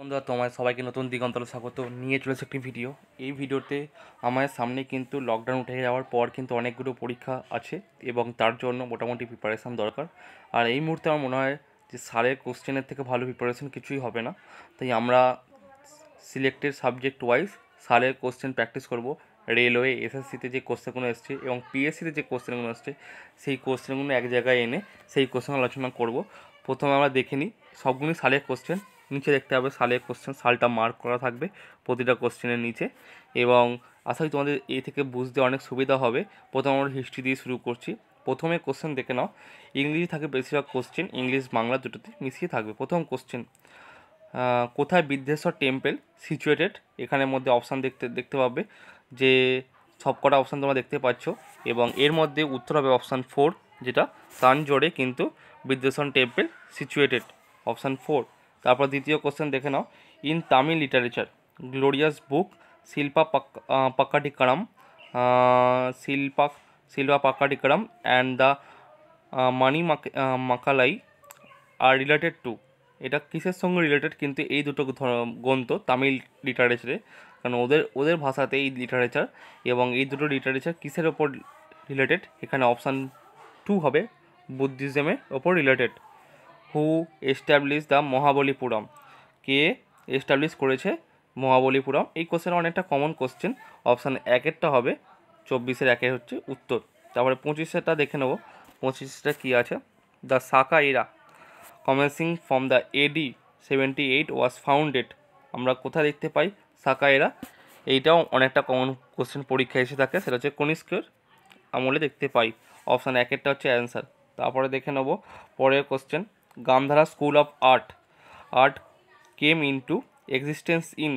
বন্ধুরা তোমায় সবাইকে নতুন দিগন্তল স্বাগত নিয়ে চলেছে একটি ভিডিও এই ভিডিওতে আমার সামনে কিন্তু লকডাউন উঠে যাওয়ার পর কিন্তু অনেকগুলো পরীক্ষা আছে এবং তার জন্য মোটামুটি প্রিপারেশান দরকার আর এই মুহূর্তে আমার মনে হয় যে সারের কোশ্চেনের থেকে ভালো প্রিপারেশান কিছুই হবে না তাই আমরা সিলেক্টেড সাবজেক্ট ওয়াইজ সারের কোশ্চেন প্র্যাকটিস করব রেলওয়ে এসএসসিতে যে কোশ্চেনগুলো এসছে এবং পিএসসিতে যে কোশ্চেনগুলো এসছে সেই কোশ্চেনগুলো এক জায়গায় এনে সেই কোশ্চেন আলোচনা করব প্রথমে আমরা দেখে নিই সবগুলোই সালের কোশ্চেন নিচে দেখতে হবে সালে কোশ্চেন সালটা মার্ক করা থাকবে প্রতিটা কোশ্চেনের নিচে এবং আশা করি তোমাদের এ থেকে বুঝতে অনেক সুবিধা হবে প্রথম আমরা হিস্ট্রি দিয়ে শুরু করছি প্রথমে কোশ্চেন দেখে নাও ইংলিশ থাকে বেশিরভাগ কোশ্চেন ইংলিশ বাংলা দুটোতে মিশিয়ে থাকবে প্রথম কোশ্চেন কোথায় বিদ্যেশ্বর টেম্পেল সিচুয়েটেড এখানের মধ্যে অপশান দেখতে দেখতে পাবে যে সবকটা অপশান তোমরা দেখতে পাচ্ছ এবং এর মধ্যে উত্তর হবে অপশান ফোর যেটা তান জোরে কিন্তু Vidyeshwar temple situated option four তারপর দ্বিতীয় কোশ্চেন দেখে নাও in Tamil literature glorious book Silappatikaram Silappa Silappatikaram and the Manimekalai আর রিলেটেড টু এটা কিসের সঙ্গে রিলেটেড কিন্তু এই দুটো গ্রন্থ তামিল লিটারেচারে কারণ ওদের ওদের ভাষাতে এই লিটারেচার এবং এই দুটো লিটারেচার কিসের ওপর রিলেটেড এখানে অপশান টু হবে বুদ্ধিজমের ওপর related who establish the Mahabalipuram কে এস্টাবলিশ করেছে মহাবলীপুরম এই কোশ্চেন অনেকটা কমন কোশ্চেন অপশান একেরটা হবে চব্বিশের একের হচ্ছে উত্তর তারপরে পঁচিশেরটা দেখে নেবো পঁচিশটা কী আছে the Saka era commencing from the AD seventy eight was founded আমরা কোথায় দেখতে পাই সাকা এরা এইটাও অনেকটা কমন কোশ্চেন পরীক্ষা এসে থাকে সেটা হচ্ছে কনিষ্কের আমলে দেখতে পাই অপশান একেরটা হচ্ছে অ্যান্সার তারপরে দেখে নেবো পরের question Gandhara School art art Art in to existence in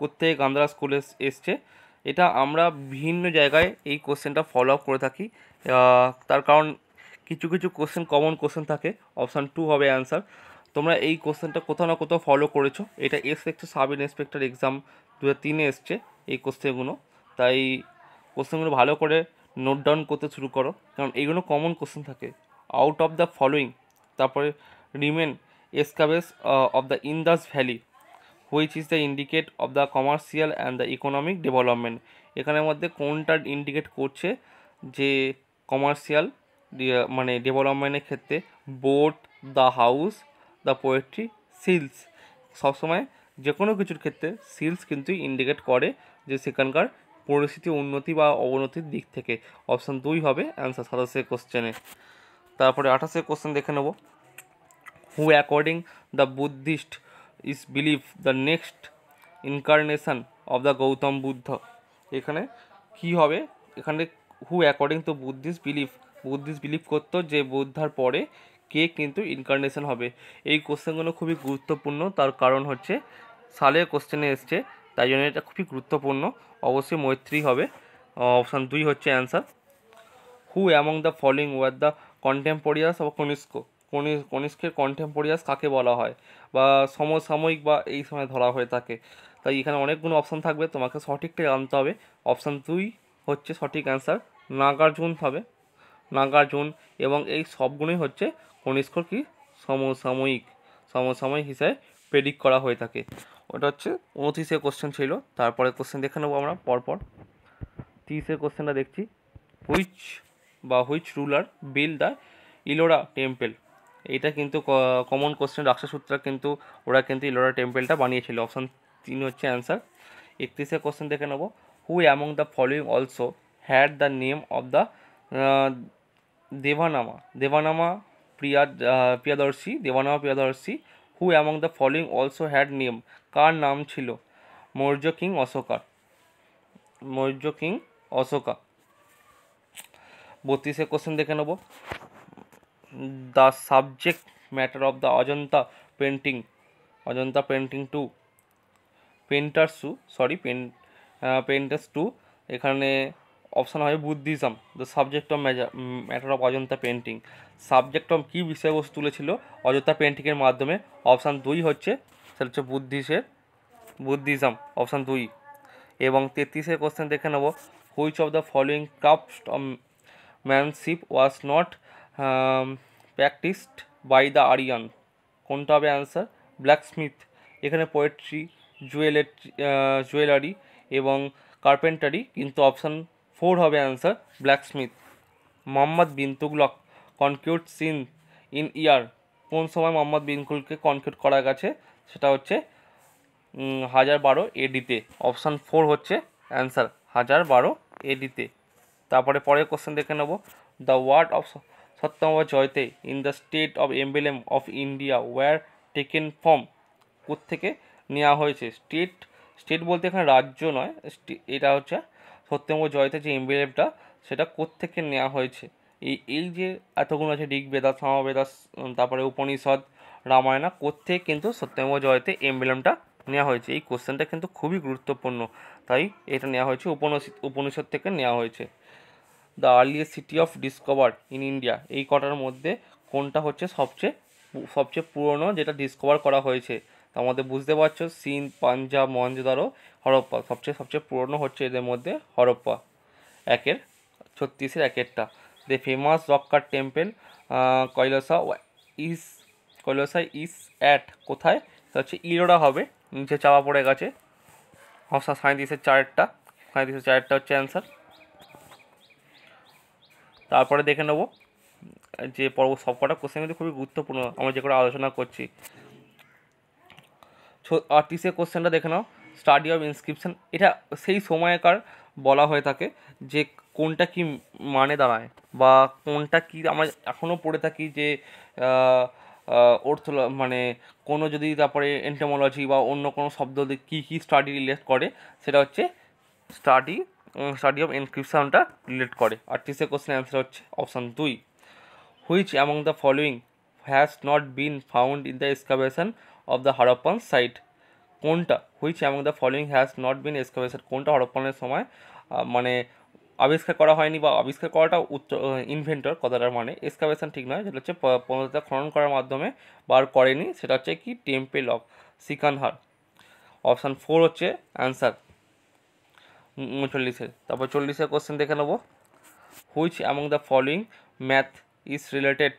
করতে গান্ধারা স্কুলে এসছে এটা আমরা বিভিন্ন জায়গায় এই কোশ্চেনটা ফলো আপ করে থাকি তার কারণ কিছু কিছু কোশ্চেন কমন কোশ্চেন থাকে অপশান টু হবে অ্যান্সার তোমরা এই কোশ্চেনটা কোথাও না কোথাও ফলো করেছো এটা এস একটা সাব ইন্সপেক্টর এক্সাম দু হাজার তিনে এসছে এই কোশ্চেনগুলো তাই কোশ্চেনগুলো ভালো করে নোট ডাউন করতে শুরু করো কারণ এইগুলো কমন কোশ্চেন থাকে আউট অফ দ্য ফলোয়িং তারপরে remains excavations of the Indus valley which is the indicate of the commercial and the economic development এখানের মধ্যে কোনটা ইন্ডিকেট করছে যে কমার্শিয়াল মানে ডেভেলপমেন্টের ক্ষেত্রে boat the house the poetry seals সবসময় যে কোনো কিছুর ক্ষেত্রে সিলস কিন্তু ইন্ডিকেট করে যে সেখানকার পরিস্থিতি উন্নতি বা অবনতির দিক থেকে অপশান দুই হবে অ্যান্সার সাতাশের কোশ্চেনে তারপরে আঠাশে কোশ্চেন দেখে নেব who according the Buddhist is believe the next incarnation of the Gautam Buddha এখানে কি হবে এখানে who according to Buddhist believe Buddhist believe করতো যে বুদ্ধার পরে কে কিন্তু ইনকার্নেশন হবে এই কোশ্চেনগুলো খুবই গুরুত্বপূর্ণ তার কারণ হচ্ছে সালে কোশ্চেনে এসছে তাই জন্য এটা খুবই গুরুত্বপূর্ণ অবশ্যই মৈত্রী হবে অপশান দুই হচ্ছে answer who among the following were the contemporaries বা কনিষ্ক কনিষ্কের কন্টেম্পোরিয়াস কাকে বলা হয় বা সমসাময়িক বা এই সময় ধরা হয়ে থাকে তাই এখানে অনেকগুলো অপশান থাকবে তোমাকে সঠিকটাই আনতে হবে অপশান দুই হচ্ছে সঠিক অ্যান্সার নাগার্জুন হবে নাগার্জুন এবং এই সবগুলোই হচ্ছে কনিষ্কর কি সমসাময়িক সমসাময়িক হিসাবে প্রেডিক্ট করা হয়ে থাকে ওটা হচ্ছে উনত্রিশে কোশ্চেন ছিল তারপরে কোশ্চেন দেখে নেবো আমরা পরপর তিরিশের কোশ্চেনটা দেখছি হুইচ বা which ruler built the Ellora temple এটা কিন্তু কমন কোশ্চেন রাক্ষসূত্রা কিন্তু ওরা কিন্তু ইলোরা টেম্পেলটা বানিয়েছিল অপশান তিন হচ্ছে অ্যান্সার একত্রিশের কোশ্চেন দেখে নেবো who among the following also had the name of the Devanama Devanama Priya Priyadarshi Devanama Priyadarshi who among the following also had name কার নাম ছিল মৌর্য কিং অশোকার মৌর্য কিং অশোকা বত্রিশে কোশ্চেন দেখে নেব the subject matter of the Ajanta painting Ajanta painting to painters to sorry pen painters to এখানে option হবে Buddhism the subject of ম্যাজা matter of Ajanta painting subject of কী বিষয়বস্তু তুলেছিল অজন্তা পেন্টিংয়ের মাধ্যমে অপশান দুই হচ্ছে সেটা হচ্ছে বুদ্ধিসের বুদ্ধিজম অপশান দুই এবং তেত্রিশের কোশ্চেন দেখে নেব which of the following craft of manship was not practised by the Aryan কোনটা হবে অ্যান্সার ব্ল্যাকস্মিথ এখানে পোয়েট্রি জুয়েলারি জুয়েলারি এবং কার্পেন্টারি কিন্তু অপশান ফোর হবে answer blacksmith Mohammad bin Tughlaq conquered Sind in year কোন সময় মোহাম্মদ বিনকুলকে কনকিউট করা গেছে সেটা হচ্ছে হাজার বারো এডিতে অপশান ফোর হচ্ছে অ্যান্সার হাজার বারো এডিতে তারপরে পরের কোশ্চেন দেখে নেব the word of Satyameva Jayate in the state of emblem of India were taken form থেকে নেওয়া হয়েছে স্টেট স্টেট বলতে এখানে রাজ্য নয় এটা হচ্ছে সত্যমব জয়তে যে এমবেলেমটা সেটা থেকে নেওয়া হয়েছে এই এই যে এতগুলো আছে বেদা সমবেদা তারপরে উপনিষদ রামায়ণা কোথেকে কিন্তু সত্যমব জয়তে এমবেলেমটা নেওয়া হয়েছে এই কোশ্চেনটা কিন্তু খুবই গুরুত্বপূর্ণ তাই এটা নেওয়া হয়েছে উপনিষদ উপনিষদ থেকে নেওয়া হয়েছে the earliest city of discover in India এই কটার মধ্যে কোনটা হচ্ছে সবচেয়ে সবচেয়ে পুরনো যেটা ডিসকভার করা হয়েছে তার মধ্যে বুঝতে পারছো সিন পাঞ্জাব মহেঞ্জোদারো হরপ্পা সবচেয়ে সবচেয়ে পুরনো হচ্ছে এদের মধ্যে হরপ্পা একের ছত্রিশের একেরটা the famous rock temple Kailasa is Kailasa is at কোথায় সেটা হচ্ছে ইলোরা হবে নিচে চাপা পড়ে গেছে হসা সাঁত্রিশের চারেরটা সাঁত্রিশের চারেরটা হচ্ছে অ্যান্সার তারপরে দেখে নেব যে পর্ব সব কটা কোশ্চেন কিন্তু খুবই গুরুত্বপূর্ণ আমরা যে করে আলোচনা করছি আর্টিসের কোশ্চেনটা দেখে নাও স্টাডি অফ ইনস্ক্রিপশান এটা সেই সময়কার বলা হয়ে থাকে যে কোনটা কি মানে দাঁড়ায় বা কোনটা কি আমরা এখনও পড়ে থাকি যে অর্থ মানে কোনো যদি তারপরে এন্টামোলজি বা অন্য কোনো শব্দ কী কী স্টাডি রিলেট করে সেটা হচ্ছে স্টাডি সোডিয়াম ইনক্রিপশানটা রিলেট করে আটত্রিশে কোশ্চেন অ্যান্সার হচ্ছে অপশান দুই which among the following has not been found in the excavation of the Harappan site কোনটা which among the following has not been excavation কোনটা হরপ্পানের সময় মানে আবিষ্কার করা হয়নি বা আবিষ্কার করাটা উচ্চ ইনভেন্টর কথাটার মানে এক্সকাভেশন ঠিক নয় যেটা হচ্ছে পদার্থ খনন করার মাধ্যমে বার করেনি সেটা হচ্ছে কি টেম্পেল অফ সিকানহার অপশান ফোর হচ্ছে অ্যান্সার চল্লিশের তারপর চল্লিশের কোশ্চেন দেখে নেবো which among the following math is related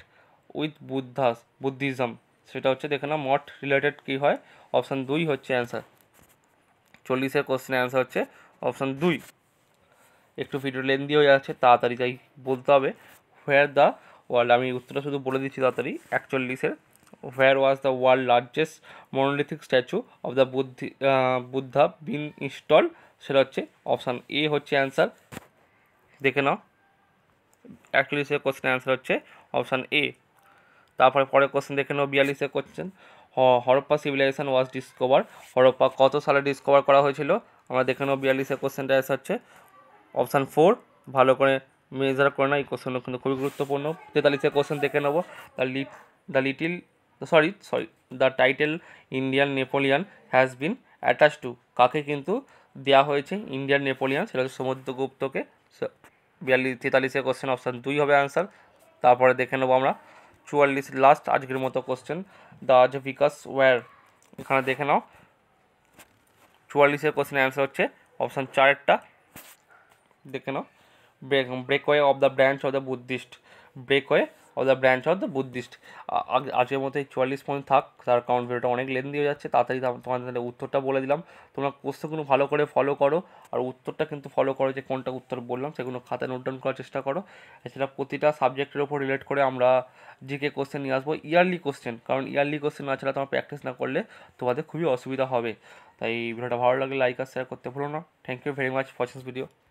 with Buddhas Buddhism সেটা হচ্ছে দেখে না মঠ রিলেটেড কী হয় অপশান দুই হচ্ছে অ্যান্সার চল্লিশের কোশ্চেনের অ্যান্সার হচ্ছে অপশান দুই একটু ভিডিও লেন্দি হয়ে যাচ্ছে তাড়াতাড়ি তাই বলতে হবে হোয়ার দ্য ওয়ার্ল্ড আমি উত্তরটা শুধু বলে দিচ্ছি তাড়াতাড়ি একচল্লিশের where was the world largest monolithic statue of the Buddhi Buddha bin install সেটা হচ্ছে অপশান এ হচ্ছে অ্যান্সার দেখে নাও একচল্লিশের কোশ্চেন অ্যান্সার হচ্ছে অপশান এ তারপরে পরের কোশ্চেন দেখে নাও বিয়াল্লিশে question Harappa civilization was discover Harappa কত সালে ডিসকভার করা হয়েছিল আমরা দেখে নাও বিয়াল্লিশের কোশ্চেনটা অ্যান্সার হচ্ছে অপশান ফোর ভালো করে মেজার করে না এই কোশ্চেনগুলো কিন্তু খুবই গুরুত্বপূর্ণ তেতাল্লিশের কোশ্চেন দেখে নেবো the lit the little sorry sorry the title Indian Napoleon has been attach to কাকে কিন্তু দেওয়া হয়েছে ইন্ডিয়ান নেপোলিয়ান সেটা হচ্ছে সমুদ্রগুপ্তকে বিয়াল্লিশ তেতাল্লিশের কোশ্চেন অপশান দুই হবে আনসার তারপরে দেখে নেবো আমরা চুয়াল্লিশ লাস্ট আজকের মতো কোশ্চেন দ্য আজ বিকাশ ওয়্যার এখানে দেখে নাও চুয়াল্লিশের কোশ্চেনের অ্যান্সার হচ্ছে অপশান চারটা দেখে নাও break breakaway of the branch of the Buddhist breakaway of the branch of the Buddhist আজকের মতো এই চুয়াল্লিশ পয়েন্ট থাক তার কারণ ভিডিওটা অনেক লেন্দি হয়ে যাচ্ছে তাড়াতাড়ি তোমাদের উত্তরটা বলে দিলাম তোমরা কোশ্চেনগুলো ভালো করে ফলো করো আর উত্তরটা কিন্তু ফলো করো যে কোনটা উত্তর বললাম সেগুলো খাতা নোট ডাউন করার চেষ্টা করো এছাড়া প্রতিটা সাবজেক্টের ওপর রিলেট করে আমরা জিকে কোশ্চেন নিয়ে আসবো ইয়ারলি কোশ্চেন কারণ ইয়ারলি কোশ্চেন না ছাড়া তোমার প্র্যাকটিস না করলে তোমাদের খুবই অসুবিধা হবে তাই ভিডিওটা ভালো লাগলে লাইক আর শেয়ার করতে ভুলো না thank you very much for this video